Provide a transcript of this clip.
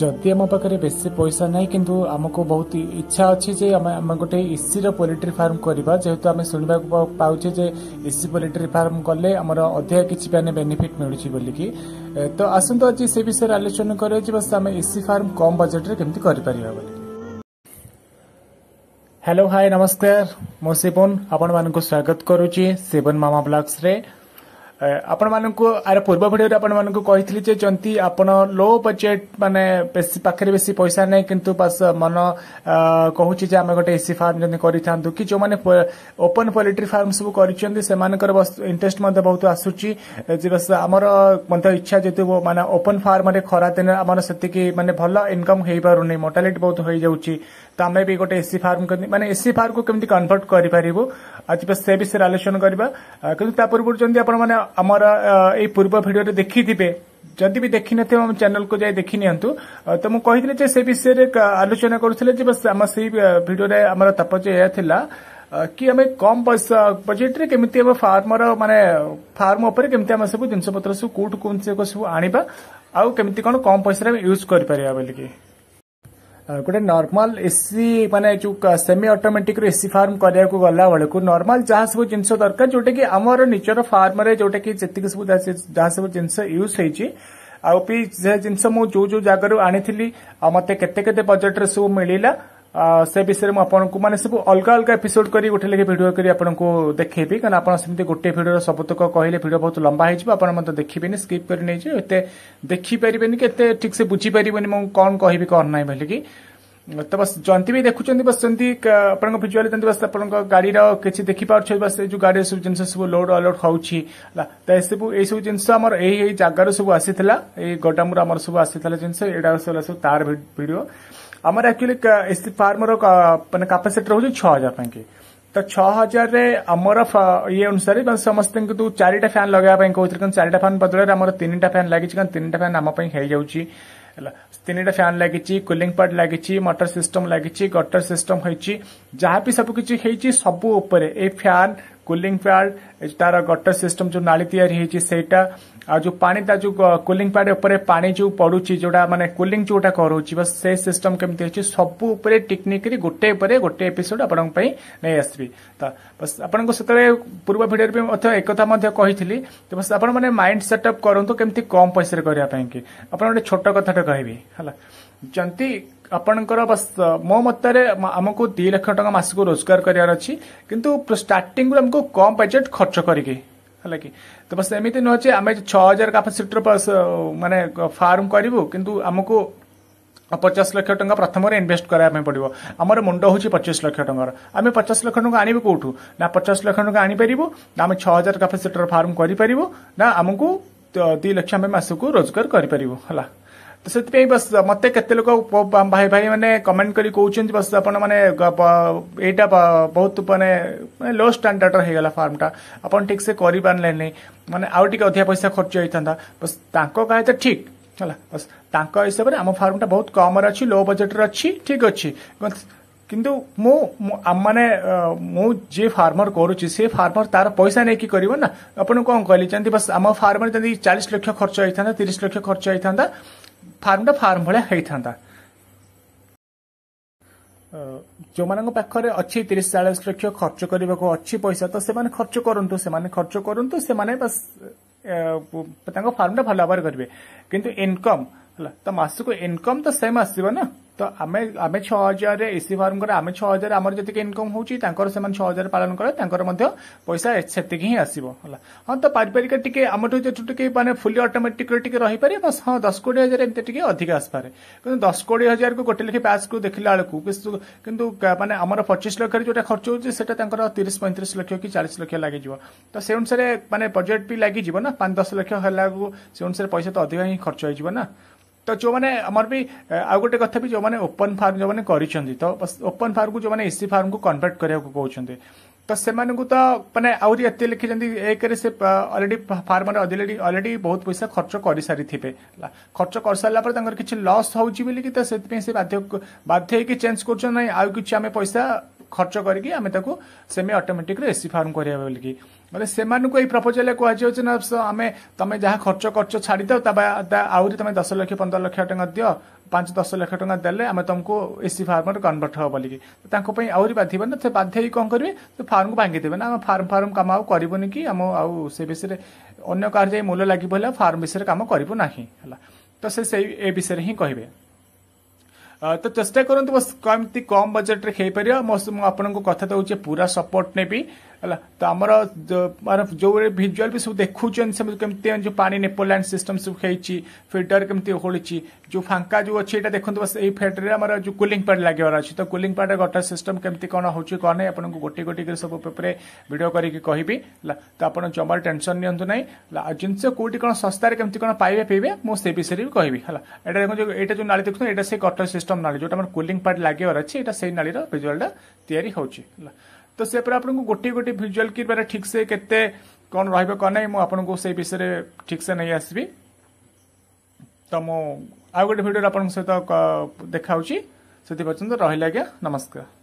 ଯଦି ଆମ ପାଖରେ ବେଶୀ ପଇସା ନାହିଁ କିନ୍ତୁ ଆମକୁ ବହୁତ ଇଚ୍ଛା ଅଛି ଯେ ଆମେ ଆମେ ଗୋଟେ ଇସିର ପୋଲିଟ୍ରି ଫାର୍ମ କରିବା ଯେହେତୁ ଆମେ ଶୁଣିବାକୁ ପାଉଛେ ଯେ ଇସି ପୋଲିଟ୍ରି ଫାର୍ମ କଲେ ଆମର ଅଧିକା କିଛି ମାନେ ବେନିଫିଟ୍ ମିଳୁଛି ବୋଲିକି ତ ଆସନ୍ତୁ ଆଜି ସେ ବିଷୟରେ ଆଲୋଚନା କରିବା ଯେ ବାସ୍ ଆମେ ଇସି ଫାର୍ମ କମ୍ ବଜେଟ୍ରେ କେମିତି କରିପାରିବା ବୋଲି ହ୍ୟାଲୋ ହାଏ ନମସ୍କାର ମୁଁ ଶିବନ ଆପଣମାନଙ୍କୁ ସ୍ୱାଗତ କରୁଛି ଶିବନ ମାମା ବ୍ଲଗ୍ସରେ ଆପଣମାନଙ୍କୁ ଆର ପୂର୍ବ ଭିଡ଼ିଓରେ ଆପଣମାନଙ୍କୁ କହିଥିଲି ଯେ ଯଦି ଆପଣ ଲୋ ବଜେଟ୍ ମାନେ ବେଶୀ ପାଖରେ ବେଶୀ ପଇସା ନାହିଁ କିନ୍ତୁ ବାସ୍ ମନ କହୁଛି ଯେ ଆମେ ଗୋଟେ ଏସି ଫାର୍ମ ଯଦି କରିଥାନ୍ତୁ କି ଯେଉଁମାନେ ଓପନ୍ ପୋଲିଟ୍ରି ଫାର୍ମ ସବୁ କରିଛନ୍ତି ସେମାନଙ୍କର ଇଣ୍ଟରେଷ୍ଟ ମଧ୍ୟ ବହୁତ ଆସୁଛି ଯେ ବାସ୍ ଆମର ମଧ୍ୟ ଇଚ୍ଛା ଯେହେତୁ ମାନେ ଓପନ୍ ଫାର୍ମରେ ଖରାଦିନ ଆମର ସେତିକି ମାନେ ଭଲ ଇନକମ୍ ହେଇପାରୁନି ମୋର୍ଟାଲିଟି ବହୁତ ହୋଇଯାଉଛି ତ ଆମେ ବି ଗୋଟେ ଏସି ଫାର୍ମ ମାନେ ଏସି ଫାର୍ମକୁ କେମିତି କନଭର୍ଟ କରିପାରିବୁ ଆଜି ସେ ବିଷୟରେ ଆଲୋଚନା କରିବା କିନ୍ତୁ ତା ପୂର୍ବରୁ ଯଦି ଆପଣମାନେ ଆମର ଏଇ ପୂର୍ବ ଭିଡ଼ିଓରେ ଦେଖିଥିବେ ଯଦି ବି ଦେଖିନଥିବେ ଆମ ଚ୍ୟାନେଲକୁ ଯାଇ ଦେଖିନିଅନ୍ତୁ ତ ମୁଁ କହିଥିଲି ଯେ ସେ ବିଷୟରେ ଆଲୋଚନା କରୁଥିଲେ ଯେ ବାସ୍ ଆମ ସେଇ ଭିଡ଼ିଓରେ ଆମର ତାପର୍ଯ୍ୟ ଏହା ଥିଲା କି ଆମେ କମ୍ ବଜେଟ୍ରେ କେମିତି ଆମେ ଫାର୍ମର ମାନେ ଫାର୍ମ ଉପରେ କେମିତି ଆମେ ସବୁ ଜିନିଷପତ୍ର ସବୁ କୋଉଠୁ କୋଉ ସବୁ ଆଣିବା ଆଉ କେମିତି କ'ଣ କମ୍ ପଇସାରେ ଆମେ ୟୁଜ୍ କରିପାରିବା ବୋଲିକି गोटे नर्माल एसी मान जो सेमी अटोमेटिक एसी फार्म कर नर्माल जहां सब जिन दरकार जोटा कि आम निजर फार्म जोटा सब जहां सब जिन यूज हो आ जिन जो जो जगह आनी मत के बजेट्रे सब मिलला ସେ ବିଷୟରେ ମୁଁ ଆପଣଙ୍କୁ ମାନେ ସବୁ ଅଲଗା ଅଲଗା ଏପିସୋଡ୍ କରି ଗୋଟେ ଲେଖେ ଭିଡ଼ିଓ କରି ଆପଣଙ୍କୁ ଦେଖେଇବି କାରଣ ଆପଣ ସେମିତି ଗୋଟେ ଭିଡ଼ିଓର ସବୁତକ କହିଲେ ଭିଡ଼ିଓ ବହୁତ ଲମ୍ବା ହେଇଯିବ ଆପଣ ମଧ୍ୟ ଦେଖିବେନି ସ୍କିପ୍ କରି ନେଇଯିବେ ଏତେ ଦେଖିପାରିବେନି କି ଏତେ ଠିକ୍ସେ ବୁଝିପାରିବେନି ମୁଁ କ'ଣ କହିବି କ'ଣ ନାହିଁ ବୋଲିକି ତ ବସ୍ ଜନ୍ତି ବି ଦେଖୁଛନ୍ତି ବାସ୍ ସେମିତି ଆପଣଙ୍କ ଭିଜୁଆଲି ଯେମିତି ବସ୍ ଆପଣଙ୍କ ଗାଡ଼ିର କିଛି ଦେଖିପାରୁଛନ୍ତି ବାସ୍ ସେ ଯେଉଁ ଗାଡ଼ିର ସବୁ ଜିନିଷ ସବୁ ଲୋଡ୍ ଅଲୋଡ୍ ହେଉଛି ହେଲା ତ ଏସବୁ ଏଇସବୁ ଜିନିଷ ଆମର ଏହି ଏହି ଜାଗାରୁ ସବୁ ଆସିଥିଲା ଏଇ ଗୋଦାମରୁ ଆମର ସବୁ ଆସିଥିଲା ଜିନିଷ ଏଇଟା ସବୁ ତାର ଭିଡ଼ିଓ आमर एक्चुअली ए सी फार्मर मैंने रोज छह हजार पाई तो छह हजार रे ये अनुसार समस्त चार फैन लगवाई कहते हैं चार फैन बदल तीन टा फैन लगे कारण तीन टा फैन आम पाई तीन टा फैन लगी कुलिंग पैड लगी मटर सिस्टम लगे गटर सिस्टम होती जहां भी सबकि सब फैन କୁଲିଂ ପ୍ୟାଡ୍ ତାର ଗଟର ସିଷ୍ଟମ ଯୋଉ ନାଳି ତିଆରି ହେଇଛି ସେଇଟା ଆଉ ଯୋଉ ପାଣି ତା ଯୋଉ କୁଲିଂ ପ୍ୟାଡ୍ ଉପରେ ପାଣି ଯୋଉ ପଡୁଛି ଯୋଉଟା ମାନେ କୁଲିଂ ଯୋଉଟା କରୁଛି ବା ସେ ସିଷ୍ଟମ କେମିତି ହେଇଛି ସବୁ ଉପରେ ଟେକ୍ନିକରେ ଗୋଟେ ପରେ ଗୋଟେ ଏପିସୋଡ ଆପଣଙ୍କ ପାଇଁ ନେଇ ଆସିବି ତ ବସ୍ ଆପଣଙ୍କୁ ସେତେବେଳେ ପୂର୍ବ ଭିଡ଼ିଓରେ ବି ମଧ୍ୟ ଏକଥା ମଧ୍ୟ କହିଥିଲି ତ ବସ୍ ଆପଣମାନେ ମାଇଣ୍ଡ ସେଟଅପ୍ କରନ୍ତୁ କେମିତି କମ୍ ପଇସାରେ କରିବା ପାଇଁକି ଆପଣ ଗୋଟେ ଛୋଟ କଥାଟେ କହିବି ହେଲା ଯଦି ଆପଣଙ୍କର ବାସ୍ ମୋ ମତରେ ଆମକୁ ଦୁଇ ଲକ୍ଷ ଟଙ୍କା ମାସକୁ ରୋଜଗାର କରିବାର ଅଛି କିନ୍ତୁ ଷ୍ଟାର୍ଟିଂରୁ ଆମକୁ କମ୍ ବଜେଟ୍ ଖର୍ଚ୍ଚ କରିକି ହେଲା କି ତ ବାସ୍ ଏମିତି ନୁହଁ ଯେ ଆମେ ଛଅ ହଜାର କାପାସିଟିର ମାନେ ଫାର୍ମ କରିବୁ କିନ୍ତୁ ଆମକୁ ପଚାଶ ଲକ୍ଷ ଟଙ୍କା ପ୍ରଥମରେ ଇନଭେଷ୍ଟ କରିବା ପାଇଁ ପଡ଼ିବ ଆମର ମୁଣ୍ଡ ହେଉଛି ପଚିଶ ଲକ୍ଷ ଟଙ୍କାର ଆମେ ପଚାଶ ଲକ୍ଷ ଟଙ୍କା ଆଣିବୁ କେଉଁଠୁ ନା ପଚାଶ ଲକ୍ଷ ଟଙ୍କା ଆଣିପାରିବୁ ନା ଆମେ ଛଅ ହଜାର କାପାସିଟିର ଫାର୍ମ କରିପାରିବୁ ନା ଆମକୁ ଦୁଇ ଲକ୍ଷ ଆମେ ମାସକୁ ରୋଜଗାର କରିପାରିବୁ ହେଲା ସେଥିପାଇଁ ବାସ୍ ମୋତେ କେତେ ଲୋକ ଭାଇ ଭାଇମାନେ କମେଣ୍ଟ କରି କହୁଛନ୍ତି ବାସ୍ ଆପଣମାନେ ଏଇଟା ବହୁତ ମାନେ ଲୋ ଷ୍ଟାଣ୍ଡାର୍ଡର ହେଇଗଲା ଫାର୍ମଟା ଆପଣ ଠିକ୍ ସେ କରିପାରିଲେନି ମାନେ ଆଉ ଟିକେ ଅଧିକା ପଇସା ଖର୍ଚ୍ଚ ହେଇଥାନ୍ତା ବାସ୍ ତାଙ୍କ କହିବା ଠିକ୍ ହେଲା ବାସ୍ ତାଙ୍କ ହିସାବରେ ଆମ ଫାର୍ମଟା ବହୁତ କମ୍ରେ ଅଛି ଲୋ ବଜେଟ୍ରେ ଅଛି ଠିକ୍ ଅଛି କିନ୍ତୁ ମୁଁ ମାନେ ମୁଁ ଯିଏ ଫାର୍ମର କରୁଛି ସେ ଫାର୍ମର ତାର ପଇସା ନେଇକି କରିବ ନା ଆପଣଙ୍କୁ କ'ଣ କହିଲି ଯେମିତି ବାସ୍ ଆମ ଫାର୍ମରେ ଯଦି ଚାଳିଶ ଲକ୍ଷ ଖର୍ଚ୍ଚ ହେଇଥାନ୍ତା ତିରିଶ ଲକ୍ଷ ଖର୍ଚ୍ଚ ହେଇଥାନ୍ତା ଫାର୍ମଟା ଫାର୍ମ ଭଳିଆ ହେଇଥାନ୍ତା ଯେଉଁମାନଙ୍କ ପାଖରେ ଅଛି ତିରିଶ ଚାଳିଶ ଲକ୍ଷ ଖର୍ଚ୍ଚ କରିବାକୁ ଅଛି ପଇସା ତ ସେମାନେ ଖର୍ଚ୍ଚ କରନ୍ତୁ ସେମାନେ ଖର୍ଚ୍ଚ କରନ୍ତୁ ସେମାନେ ବାସ୍ ତାଙ୍କ ଫାର୍ମଟା ଭଲ ଭାବରେ କରିବେ କିନ୍ତୁ ଇନକମ୍ ହେଲା ତ ମାସକୁ ଇନକମ୍ ତ ସେମ୍ ଆସିବ ନା ତ ଆମେ ଆମେ ଛଅ ହଜାରରେ ଏସି ଫାର୍ମଙ୍କର ଆମେ ଛଅ ହଜାର ଆମର ଯେତିକି ଇନକମ୍ ହେଉଛି ତାଙ୍କର ସେମାନେ ଛଅ ହଜାର ପାଳନ କଲେ ତାଙ୍କର ମଧ୍ୟ ପଇସା ସେତିକି ହିଁ ଆସିବ ହେଲା ହଁ ତ ପାରିବାରିକ ଟିକେ ଆମଠୁ ଯେଠୁ ଟିକେ ମାନେ ଫୁଲି ଅଟୋମେଟିକ୍ରେ ଟିକେ ରହିପାରେ ବାସ୍ ହଁ ଦଶ କୋଡ଼ିଏ ହଜାର ଏମିତି ଟିକେ ଅଧିକ ଆସିପାରେ କିନ୍ତୁ ଦଶ କୋଡ଼ିଏ ହଜାରକୁ ଗୋଟେ ଲେଖି ପ୍ୟାସ୍କୁ ଦେଖିଲା ବେଳକୁ କିନ୍ତୁ ମାନେ ଆମର ପଚିଶ ଲକ୍ଷରେ ଯେଉଁଟା ଖର୍ଚ୍ଚ ହେଉଛି ସେଟା ତାଙ୍କର ତିରିଶ ପଇଁତିରିଶ ଲକ୍ଷ କି ଚାଳିଶ ଲକ୍ଷ ଲାଗିଯିବ ତ ସେ ଅନୁସାରେ ମାନେ ବଜେଟ୍ ବି ଲାଗିଯିବ ନା ପାଞ୍ଚ ଦଶ ଲକ୍ଷ ହେଲାକୁ ସେ ଅନୁସାରେ ପଇସା ତ ଅଧିକ ହିଁ ଖର୍ଚ୍ଚ ହେଇଯିବ ନା ତ ଯେଉଁମାନେ ଆମର ବି ଆଉ ଗୋଟେ କଥା ବି ଯେଉଁମାନେ ଓପନ୍ ଫାର୍ମ ଯେଉଁମାନେ କରିଛନ୍ତି ତ ଓପନ୍ ଫାର୍ମକୁ ଯେଉଁମାନେ ଏସି ଫାର୍ମକୁ କନଭର୍ଟ କରିବାକୁ କହୁଛନ୍ତି ତ ସେମାନଙ୍କୁ ତ ମାନେ ଆହୁରି ଏତେ ଲେଖିଛନ୍ତି ଏକରେ ସେ ଅଲରେଡି ଫାର୍ମର ଅଲରେଡି ଅଲରେଡି ବହୁତ ପଇସା ଖର୍ଚ୍ଚ କରିସାରିଥିବେ ଖର୍ଚ୍ଚ କରିସାରିଲା ପରେ ତାଙ୍କର କିଛି ଲସ୍ ହେଉଛି ବୋଲିକି ତ ସେଥିପାଇଁ ସେ ବାଧ୍ୟ ବାଧ୍ୟ ହେଇକି ଚେଞ୍ଜ କରୁଛନ୍ତି ନାହିଁ ଆଉ କିଛି ଆମେ ପଇସା ଖର୍ଚ୍ଚ କରିକି ଆମେ ତାକୁ ସେମି ଅଟୋମେଟିକ୍ରେ ଏସି ଫାର୍ମ କରିବା ବୋଲିକି ମାନେ ସେମାନଙ୍କୁ ଏଇ ପ୍ରପୋଜାଲରେ କୁହାଯାଉଛି ନା ଆମେ ତମେ ଯାହା ଖର୍ଚ୍ଚ କରୁଛ ଛାଡ଼ିଦିଅ ତା ଆହୁରି ତମେ ଦଶ ଲକ୍ଷ ପନ୍ଦର ଲକ୍ଷ ଟଙ୍କା ଦିଅ ପାଞ୍ଚ ଦଶ ଲକ୍ଷ ଟଙ୍କା ଦେଲେ ଆମେ ତମକୁ ଏସି ଫାର୍ମରେ କନଭର୍ଟ ହେବ ବୋଲିକି ତାଙ୍କ ପାଇଁ ଆହୁରି ବାଧିବ ନା ସେ ବାଧ୍ୟ ହେଇ କ'ଣ କରିବେ ସେ ଫାର୍ମକୁ ଭାଙ୍ଗିଦେବେ ନା ଆମେ ଫାର୍ମ ଫାର୍ମ କାମ ଆଉ କରିବୁନି କି ଆମ ଆଉ ସେ ବିଷୟରେ ଅନ୍ୟ କାହାର ଯାଇ ମୂଲ ଲାଗିବ ହେଲେ ଫାର୍ମ ବିଷୟରେ କାମ କରିବୁ ନାହିଁ ହେଲା ତ ସେ ସେଇ ଏ ବିଷୟରେ ହିଁ କହିବେ ତ ଚେଷ୍ଟା କରନ୍ତୁ ବସ୍ କେମିତି କମ୍ ବଜେଟ୍ରେ ହେଇପାରିବ ମୁଁ ଆପଣଙ୍କୁ କଥା ଦେଉଛି ପୁରା ସପୋର୍ଟ ନେବି ହେଲା ତ ଆମର ଯେଉଁ ଭିଜୁଆଲ୍ ବି ସବୁ ଦେଖୁଛନ୍ତି ସେମିତି କେମିତି ଯେଉଁ ପାଣି ନେପୋ ଲ୍ୟାଣ୍ଡ ସିଷ୍ଟମ୍ ସବୁ ହେଇଛି ଫିଲ୍ଟର କେମିତି ଓହଳିଛି ଯେଉଁ ଫାଙ୍କା ଯେଉଁ ଅଛି ଏଇଟା ଦେଖନ୍ତୁ ବାସ୍ ଏଇ ଫ୍ୟାଟ୍ରିରେ ଆମର ଯେଉଁ କୁଲିଂ ପ୍ୟାଡ୍ ଲାଗିବାର ଅଛି ତ କୁଲିଂ ପ୍ୟାଡ୍ ଗଟର ସିଷ୍ଟମ୍ କେମିତି କ'ଣ ହେଉଛି କ'ଣ ନାହିଁ ଆପଣଙ୍କୁ ଗୋଟିଏ ଗୋଟିଏ କରି ସବୁ ଉପରେ ଭିଡ଼ିଓ କରିକି କହିବି ହେଲା ତ ଆପଣ ଜମାରୁ ଟେନସନ୍ ନିଅନ୍ତୁ ନାହିଁ ହେଲା ଆଉ ଜିନିଷ କେଉଁଠି କ'ଣ ଶସ୍ତାରେ କେମିତି କ'ଣ ପାଇବେ ପିଇବେ ମୁଁ ସେ ବିଷୟରେ ବି କହିବି ହେଲା ଏଇଟା ଦେଖନ୍ତୁ ଏଇଟା ଯେଉଁ ନାଳି ଦେଖୁଛନ୍ତି ଏଇଟା ସେ ଗଟର ସିଷ୍ଟମ୍ सिस्टम ना जो कुलिंग पार्ट लगे अच्छे से नाली भिजुआल या तो से पर आपको गोटे गोटे भिजुआल कि ठीक से के कौन रही है कौन ना मुझे विषय में ठीक से नहीं आसबी तो मुझे आउ गए भिडियो आप देखा से रही आज्ञा नमस्कार